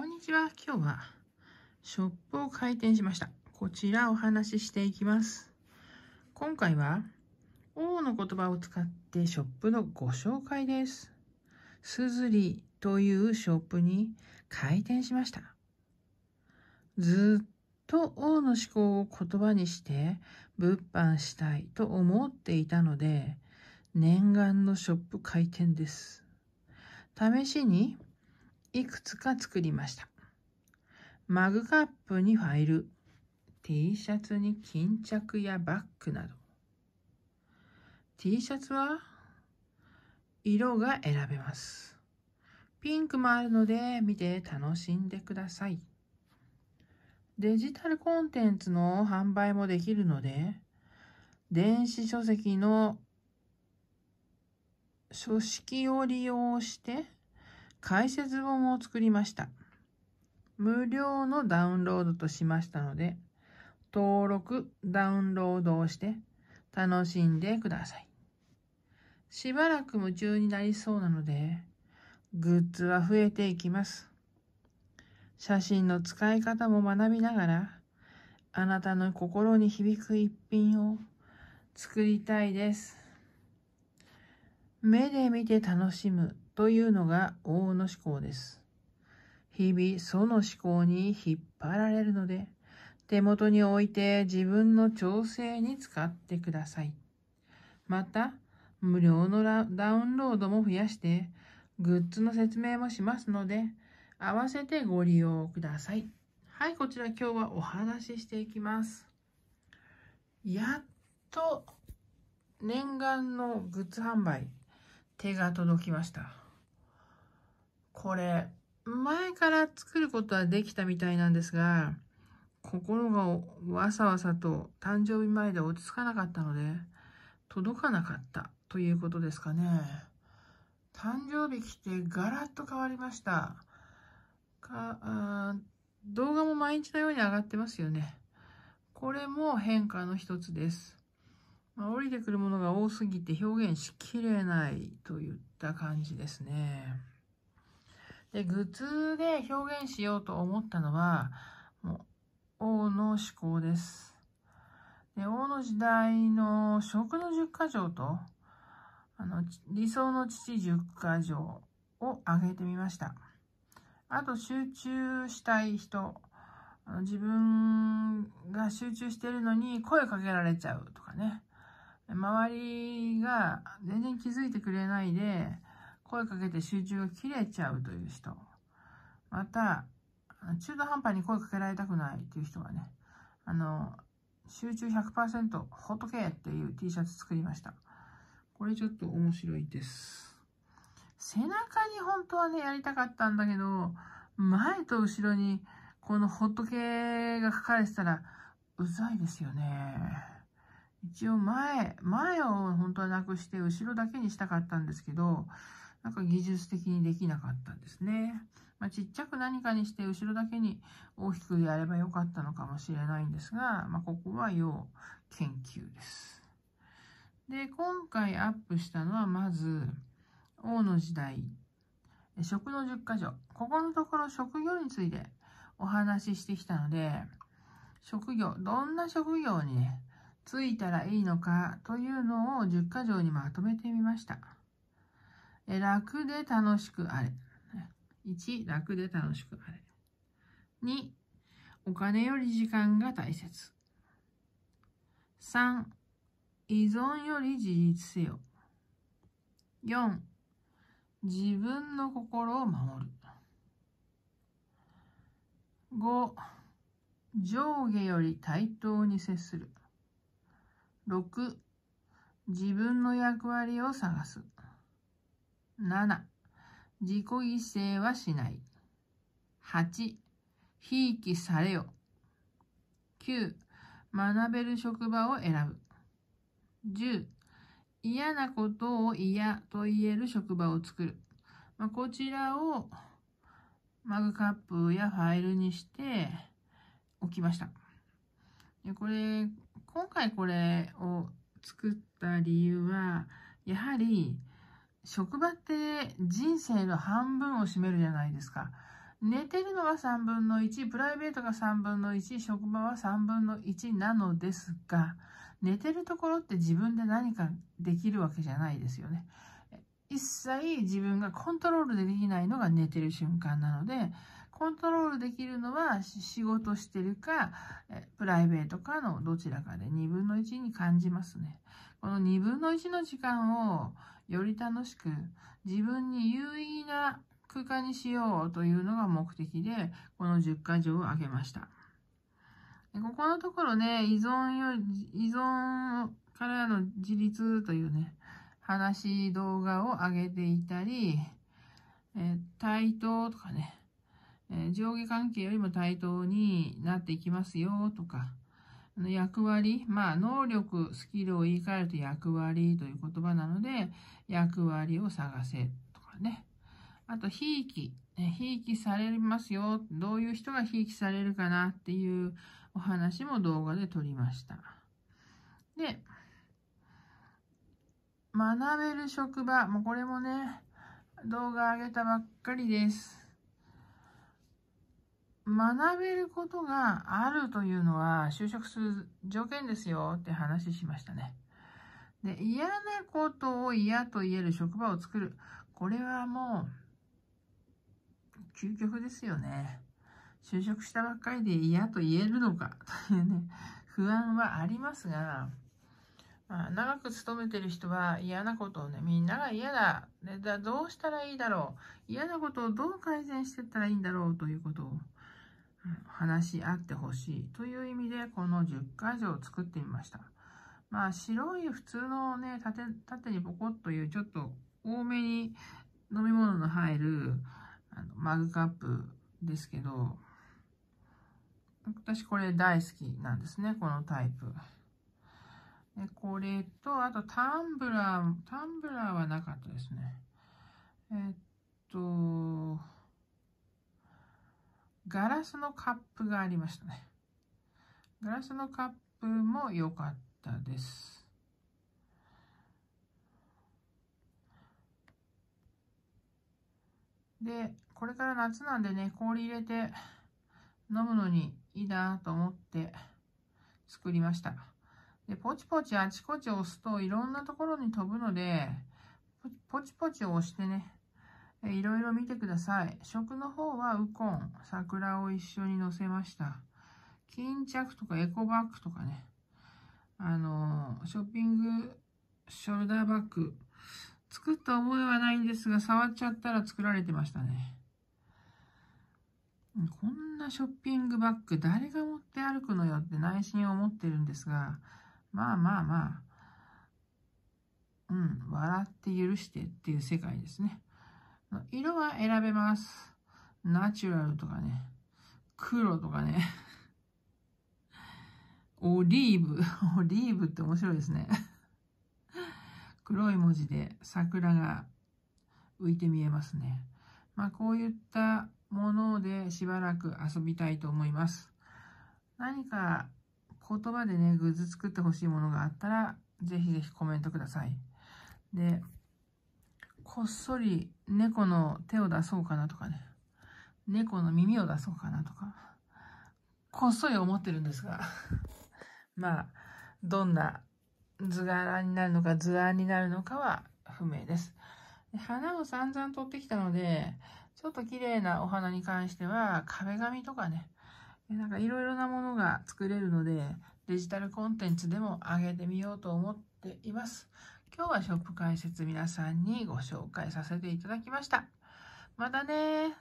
こんにちは。今日はショップを開店しました。こちらお話ししていきます。今回は王の言葉を使ってショップのご紹介です。すずりというショップに開店しました。ずっと王の思考を言葉にして物販したいと思っていたので念願のショップ開店です。試しにいくつか作りました。マグカップにファイル、T シャツに巾着やバッグなど。T シャツは色が選べます。ピンクもあるので見て楽しんでください。デジタルコンテンツの販売もできるので、電子書籍の書式を利用して解説本を作りました。無料のダウンロードとしましたので、登録、ダウンロードをして楽しんでください。しばらく夢中になりそうなので、グッズは増えていきます。写真の使い方も学びながら、あなたの心に響く一品を作りたいです。目で見て楽しむというのが王の思考です。日々その思考に引っ張られるので、手元に置いて自分の調整に使ってください。また、無料のダウンロードも増やして、グッズの説明もしますので、合わせてご利用ください。はい、こちら今日はお話ししていきます。やっと念願のグッズ販売手が届きました。これ、前から作ることはできたみたいなんですが、心がわさわさと誕生日前で落ち着かなかったので、届かなかったということですかね。誕生日来てガラッと変わりました。かあ動画も毎日のように上がってますよね。これも変化の一つです。降りてくるものが多すぎて表現しきれないといった感じですね。で、グッズで表現しようと思ったのは、もう、王の思考です。で、王の時代の食の十箇条と、あの、理想の父十箇条を挙げてみました。あと、集中したい人、あの自分が集中してるのに声かけられちゃうとかね。周りが全然気づいてくれないで、声かけて集中が切れちゃうという人。また、中途半端に声かけられたくないという人はね、あの、集中100%ほっとけっていう T シャツ作りました。これちょっと面白いです。背中に本当はね、やりたかったんだけど、前と後ろにこのホットけが書かれてたら、うざいですよね。一応前、前を本当はなくして後ろだけにしたかったんですけど、なんか技術的にできなかったんですね。まあ、ちっちゃく何かにして後ろだけに大きくやればよかったのかもしれないんですが、まあ、ここは要研究です。で、今回アップしたのはまず、王の時代、食の10箇所。ここのところ職業についてお話ししてきたので、職業、どんな職業にね、ついたらいいのかというのを10箇条にまとめてみました。え楽で楽しくあれ。1、楽で楽しくあれ。2、お金より時間が大切。3、依存より自立せよ。4、自分の心を守る。5、上下より対等に接する。6自分の役割を探す7自己犠牲はしない8ひいきされよ9学べる職場を選ぶ10嫌なことを嫌と言える職場を作る、まあ、こちらをマグカップやファイルにして置きました。でこれ今回これを作った理由は、やはり、職場って人生の半分を占めるじゃないですか。寝てるのは3分の1、プライベートが3分の1、職場は3分の1なのですが、寝てるところって自分で何かできるわけじゃないですよね。一切自分がコントロールできないのが寝てる瞬間なので、コントロールできるのは仕事してるか、プライベートかのどちらかで2分の1に感じますね。この2分の1の時間をより楽しく自分に有意義な空間にしようというのが目的で、この10か条を挙げました。ここのところね、依存よ依存からの自立というね、話、動画を上げていたり、え対等とかね、え上下関係よりも対等になっていきますよとか、役割、まあ、能力、スキルを言い換えると役割という言葉なので、役割を探せとかね。あと、ひいき。ひいきされますよ。どういう人がひいきされるかなっていうお話も動画で撮りました。で、学べる職場。もうこれもね、動画上げたばっかりです。学べることがあるというのは就職する条件ですよって話しましたね。で、嫌なことを嫌と言える職場を作る。これはもう、究極ですよね。就職したばっかりで嫌と言えるのかというね、不安はありますが、まあ、長く勤めてる人は嫌なことをね、みんなが嫌だ。でだどうしたらいいだろう。嫌なことをどう改善していったらいいんだろうということを話し合ってほしいという意味でこの10か条を作ってみました。まあ白い普通のね縦縦にポコッというちょっと多めに飲み物の入るあのマグカップですけど私これ大好きなんですねこのタイプ。でこれとあとタンブラータンブラーはなかったですね。えっとガラスのカップがありましたね。ガラスのカップも良かったです。で、これから夏なんでね、氷入れて飲むのにいいなと思って作りました。で、ポチポチあちこち押すといろんなところに飛ぶので、ポチポチ押してね、えいろいろ見てください。食の方はウコン、桜を一緒に乗せました。巾着とかエコバッグとかね。あのショッピングショルダーバッグ。作った覚えはないんですが、触っちゃったら作られてましたね。こんなショッピングバッグ誰が持って歩くのよって内心を持ってるんですが、まあまあまあ、うん、笑って許してっていう世界ですね。色は選べます。ナチュラルとかね。黒とかね。オリーブ。オリーブって面白いですね。黒い文字で桜が浮いて見えますね。まあ、こういったものでしばらく遊びたいと思います。何か言葉でね、グッズ作ってほしいものがあったら、ぜひぜひコメントください。で、こっそり猫の手を出そうかなとかね、猫の耳を出そうかなとか、こっそり思ってるんですが、まあ、どんな図柄になるのか図案になるのかは不明です。で花を散々取ってきたので、ちょっと綺麗なお花に関しては壁紙とかね、なんかいろいろなものが作れるので、デジタルコンテンツでも上げてみようと思っています。今日はショップ解説皆さんにご紹介させていただきました。またね